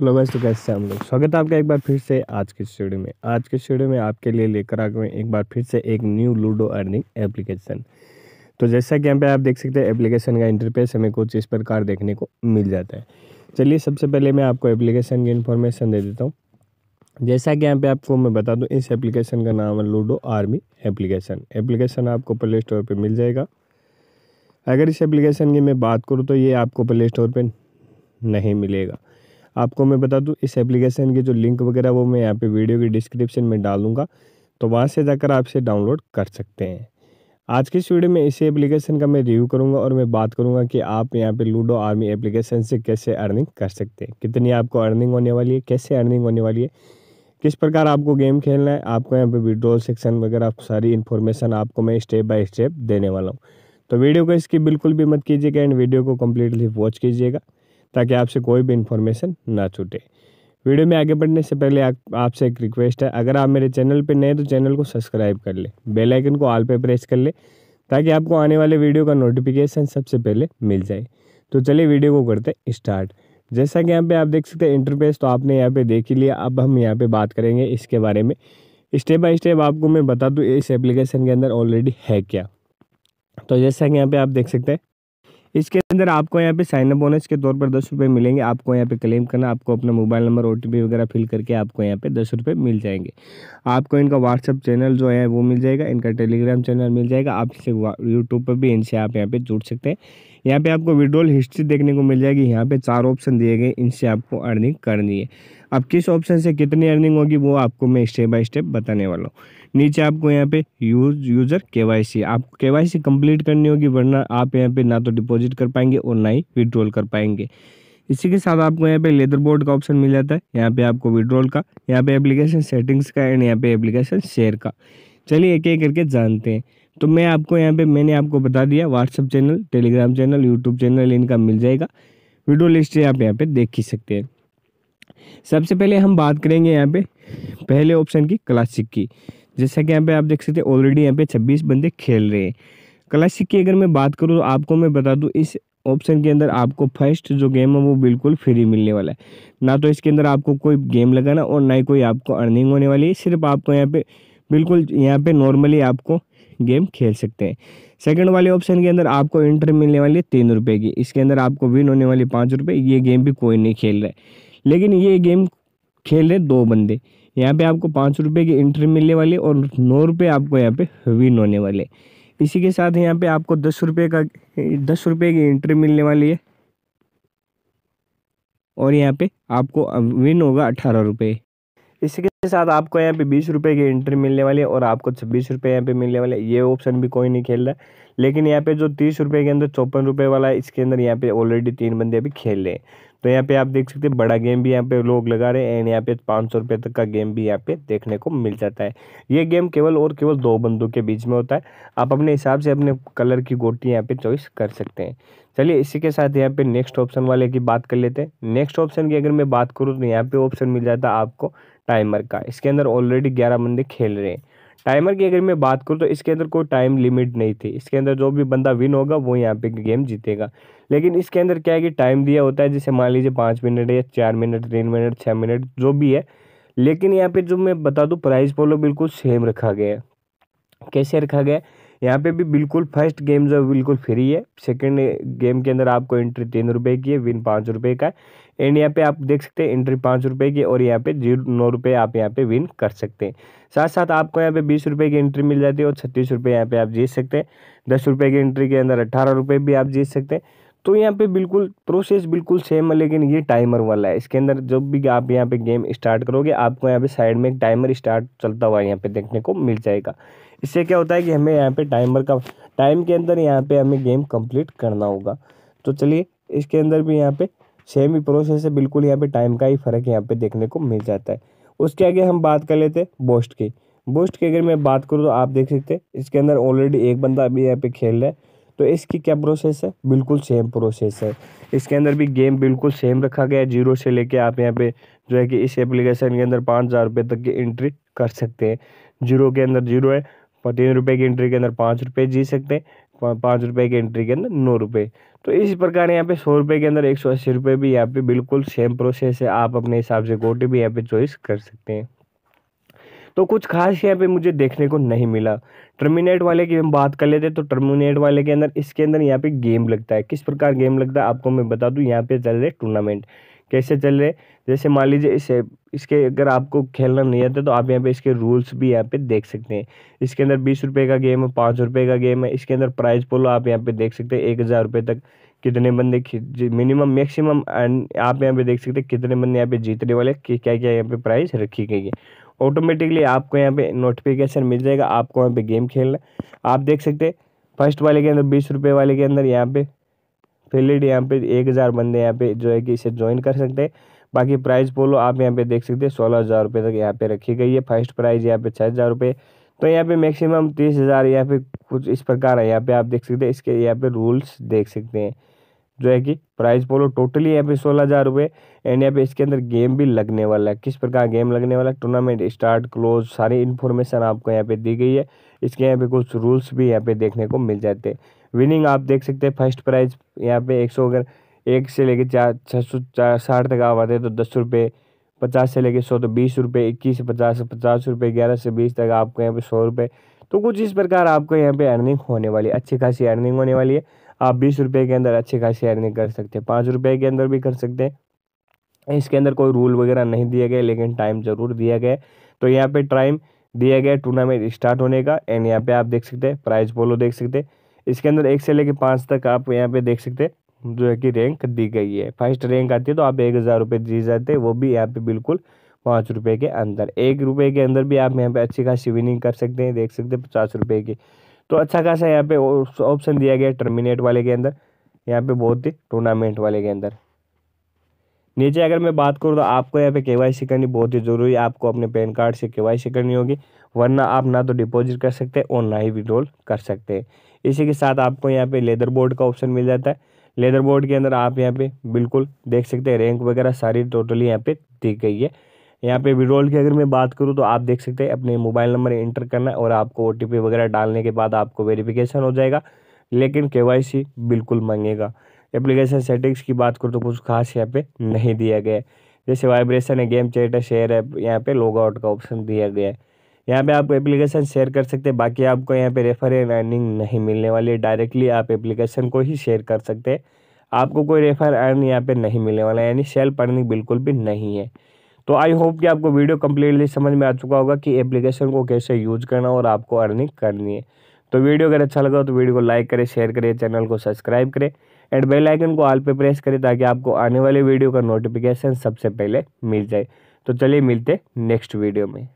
hello guys तो कैसे हम लोग स्वागत है आपका एक बार फिर से आज के स्टूडियो में आज के स्टूडियो में आपके लिए लेकर आ गए एक बार फिर से एक न्यू लूडो अर्निंग एप्लीकेशन तो जैसा कि यहाँ पे आप देख सकते हैं एप्लीकेशन का इंटरफेस हमें कुछ इस प्रकार देखने को मिल जाता है चलिए सबसे पहले मैं आपको एप्लीकेशन की इन्फॉर्मेशन दे देता हूँ जैसा कि यहाँ पे आपको मैं बता दूँ इस एप्लीकेशन का नाम है लूडो आर्मी एप्लीकेशन एप्लीकेशन आपको प्ले स्टोर पर मिल जाएगा अगर इस एप्लीकेशन की मैं बात करूँ तो ये आपको प्ले स्टोर पर नहीं मिलेगा आपको मैं बता दूँ इस एप्लीकेशन की जो लिंक वगैरह वो मैं यहाँ पे वीडियो की डिस्क्रिप्शन में डालूंगा तो वहाँ से जाकर आप इसे डाउनलोड कर सकते हैं आज की इस वीडियो में इसी एप्लीकेशन का मैं रिव्यू करूँगा और मैं बात करूँगा कि आप यहाँ पे लूडो आर्मी एप्लीकेशन से कैसे अर्निंग कर सकते हैं कितनी आपको अर्निंग होने वाली है कैसे अर्निंग होने वाली है किस प्रकार आपको गेम खेलना है आपको यहाँ पे विड्रॉल सेक्शन वगैरह सारी इन्फॉर्मेशन आपको मैं स्टेप बाय स्टेप देने वाला हूँ तो वीडियो को इसकी बिल्कुल भी मत कीजिएगा एंड वीडियो को कम्प्लीटली वॉच कीजिएगा ताकि आपसे कोई भी इन्फॉर्मेशन ना छूटे वीडियो में आगे बढ़ने से पहले आपसे एक रिक्वेस्ट है अगर आप मेरे चैनल पर नए तो चैनल को सब्सक्राइब कर ले बेलाइकन को ऑल पे प्रेस कर ले ताकि आपको आने वाले वीडियो का नोटिफिकेशन सबसे पहले मिल जाए तो चलिए वीडियो को करते स्टार्ट जैसा कि यहाँ पे आप देख सकते हैं इंटरफेस तो आपने यहाँ पे देख ही लिया अब हम यहाँ पे बात करेंगे इसके बारे में स्टेप बाय स्टेप आपको मैं बता दूँ इस एप्लीकेशन के अंदर ऑलरेडी है क्या तो जैसा कि यहाँ पे आप देख सकते हैं इसके अंदर आपको यहाँ पे साइन अप बोनस के तौर पर दस रुपये मिलेंगे आपको यहाँ पे क्लेम करना आपको अपना मोबाइल नंबर ओ वगैरह फिल करके आपको यहाँ पे दस रुपये मिल जाएंगे आपको इनका व्हाट्सअप चैनल जो है वो मिल जाएगा इनका टेलीग्राम चैनल मिल जाएगा आप इसे यूट्यूब पर भी इनसे आप यहाँ पर जुड़ सकते हैं यहाँ पे आपको विड्रॉल हिस्ट्री देखने को मिल जाएगी यहाँ पे चार ऑप्शन दिए गए इनसे आपको अर्निंग करनी है अब किस ऑप्शन से कितनी अर्निंग होगी वो आपको मैं स्टेप बाय स्टेप बताने वाला हूँ नीचे आपको यहाँ पे यूज यूज़र केवाईसी आपको केवाईसी कंप्लीट करनी होगी वरना आप यहाँ पे ना तो डिपॉजिट कर पाएंगे और ना ही विड्रॉल कर पाएंगे इसी के साथ आपको यहाँ पे लेदर बोर्ड का ऑप्शन मिल जाता है यहाँ पे आपको विड्रॉल का यहाँ पे एप्लीकेशन सेटिंग्स का एंड यहाँ पे एप्लीकेशन शेयर का चलिए एक एक करके जानते हैं तो मैं आपको यहाँ पे मैंने आपको बता दिया WhatsApp channel Telegram channel YouTube channel इनका मिल जाएगा वीडियो लिस्ट आप यहाँ पे देख ही सकते हैं सबसे पहले हम बात करेंगे यहाँ पे पहले ऑप्शन की क्लासिक की जैसा कि यहाँ पे आप देख सकते हैं ऑलरेडी यहाँ पे 26 बंदे खेल रहे हैं क्लासिक की अगर मैं बात करूँ तो आपको मैं बता दूँ इस ऑप्शन के अंदर आपको फर्स्ट जो गेम है वो बिल्कुल फ्री मिलने वाला है ना तो इसके अंदर आपको कोई गेम लगाना और ना ही कोई आपको अर्निंग होने वाली है सिर्फ आपको यहाँ पे बिल्कुल यहाँ पे नॉर्मली आपको गेम खेल सकते हैं सेकंड वाले ऑप्शन के अंदर आपको एंट्री मिलने वाली है तीन रुपये की इसके अंदर आपको विन होने वाली पाँच रुपये ये गेम भी कोई नहीं खेल रहा है लेकिन ये गेम खेल रहे दो बंदे यहाँ पे आपको पाँच रुपये की एंट्री मिलने वाली और नौ रुपये आपको यहाँ पे विन होने वाले इसी के साथ यहाँ पे आपको दस रुपये का दस रुपये की एंट्री मिलने वाली है और यहाँ पे आपको विन होगा अठारह रुपये इसके के साथ आपको यहाँ पे बीस रुपये की एंट्री मिलने वाली है और आपको छब्बीस रुपये यहाँ पे मिलने वाले ये ऑप्शन भी कोई नहीं खेल रहा लेकिन यहाँ पे जो तीस रुपये के अंदर चौपन रुपये वाला है इसके अंदर यहाँ पे ऑलरेडी तीन बंदे अभी खेल रहे हैं तो यहाँ पे आप देख सकते हैं बड़ा गेम भी यहाँ पे लोग लगा रहे हैं एंड यहाँ पे पाँच सौ रुपये तक का गेम भी यहाँ पे देखने को मिल जाता है ये गेम केवल और केवल दो बंदों के बीच में होता है आप अपने हिसाब से अपने कलर की गोटी यहाँ पे चॉइस कर सकते हैं चलिए इसी के साथ यहाँ पे नेक्स्ट ऑप्शन वाले की बात कर लेते हैं नेक्स्ट ऑप्शन की अगर मैं बात करूँ तो यहाँ पे ऑप्शन मिल जाता है आपको टाइमर का इसके अंदर ऑलरेडी ग्यारह बंदे खेल रहे हैं टाइमर की अगर मैं बात करूँ तो इसके अंदर कोई टाइम लिमिट नहीं थी इसके अंदर जो भी बंदा विन होगा वो यहाँ पे गेम जीतेगा लेकिन इसके अंदर क्या है कि टाइम दिया होता है जैसे मान लीजिए पाँच मिनट या चार मिनट तीन मिनट छः मिनट जो भी है लेकिन यहाँ पे जो मैं बता दूँ प्राइस पोलो बिल्कुल सेम रखा गया है कैसे रखा गया है यहाँ पे भी बिल्कुल फर्स्ट गेम जो बिल्कुल फ्री है सेकंड गेम के अंदर आपको एंट्री तीन रुपये की है विन पाँच रुपये का एंड यहाँ पे आप देख सकते हैं एंट्री पाँच रुपये की और यहाँ पे जीरो नौ रुपये आप यहाँ पे विन कर सकते हैं साथ साथ आपको यहाँ पे बीस रुपये की एंट्री मिल जाती है और छत्तीस रुपये यहाँ पे आप जीत सकते हैं दस रुपये की एंट्री के अंदर अट्ठारह रुपये भी आप जीत सकते हैं तो यहाँ पे बिल्कुल प्रोसेस बिल्कुल सेम है लेकिन ये टाइमर वाला है इसके अंदर जब भी आप यहाँ पे गेम स्टार्ट करोगे आपको यहाँ पे साइड में एक टाइमर स्टार्ट चलता हुआ यहाँ पे देखने को मिल जाएगा इससे क्या होता है कि हमें यहाँ पे टाइमर का टाइम के अंदर यहाँ पे हमें गेम कंप्लीट करना होगा तो चलिए इसके अंदर भी यहाँ पे सेम ही प्रोसेस है बिल्कुल यहाँ पे टाइम का ही फ़र्क यहाँ पे देखने को मिल जाता है उसके आगे हम बात कर लेते हैं बोस्ट की बोस्ट की अगर मैं बात करूँ तो आप देख सकते हैं इसके अंदर ऑलरेडी एक बंदा अभी यहाँ पे खेल रहा है तो इसकी क्या प्रोसेस है बिल्कुल सेम प्रोसेस है इसके अंदर भी गेम बिल्कुल सेम रखा गया है जीरो से लेके आप यहाँ पे जो है कि इस एप्लीकेशन के अंदर पाँच हज़ार रुपये तक की एंट्री कर सकते हैं जीरो के अंदर जीरो है तीन रुपये की एंट्री के अंदर पाँच रुपये जी सकते हैं पाँच रुपये की एंट्री के अंदर नौ रुपये तो इसी प्रकार यहाँ पे सौ रुपये के अंदर एक सौ अस्सी रुपये भी यहाँ पे बिल्कुल सेम प्रोसेस है आप अपने हिसाब से गोटी भी यहाँ पे चॉइस कर सकते हैं तो कुछ खास यहाँ पे मुझे देखने को नहीं मिला टर्मिनेट वाले की हम बात कर लेते तो टर्मिनेट वाले के अंदर इसके अंदर यहाँ पे गेम लगता है किस प्रकार गेम लगता है आपको मैं बता दूँ यहाँ पे चल रहे टूर्नामेंट कैसे चल रहे जैसे मान लीजिए इसे इसके अगर आपको खेलना नहीं आता तो आप यहाँ पे इसके रूल्स भी यहाँ पे देख सकते हैं इसके अंदर बीस रुपये का गेम है पाँच रुपये का गेम है इसके अंदर प्राइज पोलो आप यहाँ पे देख सकते हैं एक हज़ार रुपये तक कितने बंदे मिनिमम मैक्सिमम आप यहाँ पे देख सकते हैं कितने बंदे यहाँ पे जीतने वाले क्या क्या यहाँ पे प्राइज़ रखी गई है ऑटोमेटिकली आपको यहाँ पे नोटिफिकेशन मिल जाएगा आपको यहाँ पे गेम खेलना आप देख सकते हैं फर्स्ट वाले के अंदर बीस रुपये वाले के अंदर यहाँ पे फिलिड यहाँ पे एक हज़ार बंदे यहाँ पे जो है कि इसे ज्वाइन कर सकते हैं बाकी प्राइस पोलो आप यहाँ पे देख सकते हैं सोलह हज़ार रुपये तक यहाँ पे रखी गई है फर्स्ट प्राइज़ यहाँ पे छः हज़ार रुपये तो यहाँ पे मैक्सिमम तीस हज़ार यहाँ पे कुछ इस प्रकार है यहाँ पे आप देख सकते हैं इसके यहाँ पे रूल्स देख सकते हैं जो है कि प्राइस पोलो टोटली यहाँ पे सोलह हज़ार रुपये एंड यहाँ पे इसके अंदर गेम भी लगने वाला है किस प्रकार गेम लगने वाला है टूर्नामेंट स्टार्ट क्लोज सारी इन्फॉर्मेशन आपको यहाँ पे दी गई है इसके यहाँ पे कुछ रूल्स भी यहाँ पे देखने को मिल जाते हैं विनिंग आप देख सकते हैं फर्स्ट प्राइज यहाँ पे एक सौ अगर एक से लेके चार छः सौ चार साठ तक आवाते हैं तो दस रुपये पचास से लेके सौ तो बीस रुपये इक्कीस से पचास से पचास रुपये ग्यारह से बीस तक आपको यहाँ पे सौ रुपये तो कुछ इस प्रकार आपको यहाँ पे अर्निंग होने वाली है अच्छी खासी अर्निंग होने वाली है आप बीस रुपये के अंदर अच्छी खासी अर्निंग कर सकते हैं पाँच रुपये के अंदर भी कर सकते हैं इसके अंदर कोई रूल वगैरह नहीं दिया गया लेकिन टाइम ज़रूर दिया गया तो यहाँ पे टाइम दिया गया टूर्नामेंट स्टार्ट होने का एंड यहाँ पे आप देख सकते हैं प्राइज पोलो देख सकते हैं इसके अंदर एक से लेकर पाँच तक आप यहाँ पर देख सकते हैं जो है कि रैंक दी गई है फर्स्ट रैंक आती है तो आप एक हज़ार रुपये जीत जाते हैं वो भी यहाँ पे बिल्कुल पाँच रुपये के अंदर एक रुपये के अंदर भी आप यहाँ पे अच्छी खासी विनिंग कर सकते हैं देख सकते हैं पचास रुपये की तो अच्छा खासा यहाँ पे ऑप्शन दिया गया टर्मिनेट वाले के अंदर यहाँ पे बहुत ही टूर्नामेंट वाले के अंदर नीचे अगर मैं बात करूँ तो आपको यहाँ पे केवाईसी करनी बहुत ही ज़रूरी है आपको अपने पैन कार्ड से केवाईसी करनी होगी वरना आप ना तो डिपॉजिट कर सकते हैं और ना ही विड्रॉल कर सकते हैं इसी के साथ आपको यहाँ पे लेदर बोर्ड का ऑप्शन मिल जाता है लेदर बोर्ड के अंदर आप यहाँ पे बिल्कुल देख सकते हैं रैंक वगैरह सारी टोटली यहाँ पे दी गई है यहाँ पे विड्रॉल की अगर मैं बात करूँ तो आप देख सकते हैं अपने मोबाइल नंबर इंटर करना और आपको ओ वगैरह डालने के बाद आपको वेरिफिकेशन हो जाएगा लेकिन के बिल्कुल मांगेगा एप्लीकेशन सेटिंग्स की बात करूँ तो कुछ खास यहाँ पे नहीं दिया गया है जैसे वाइब्रेशन है गेम चैट है शेयर है यहाँ पे लॉग आउट का ऑप्शन दिया गया है यहाँ पे आप एप्लीकेशन शेयर कर सकते हैं बाकी आपको यहाँ पे रेफर एंड अर्निंग नहीं मिलने वाली है डायरेक्टली आप एप्लीकेशन को ही शेयर कर सकते हैं आपको कोई रेफर अर्न यहाँ पे नहीं मिलने वाला है यानी सेल्फ अर्निंग बिल्कुल भी नहीं है तो आई होप कि आपको वीडियो कम्प्लीटली समझ में आ चुका होगा कि एप्लीकेशन को कैसे यूज करना और आपको अर्निंग करनी है तो वीडियो अगर अच्छा लगा तो वीडियो को लाइक करें शेयर करें चैनल को सब्सक्राइब करें एंड बेल आइकन को ऑल पे प्रेस करें ताकि आपको आने वाले वीडियो का नोटिफिकेशन सबसे पहले मिल जाए तो चलिए मिलते नेक्स्ट वीडियो में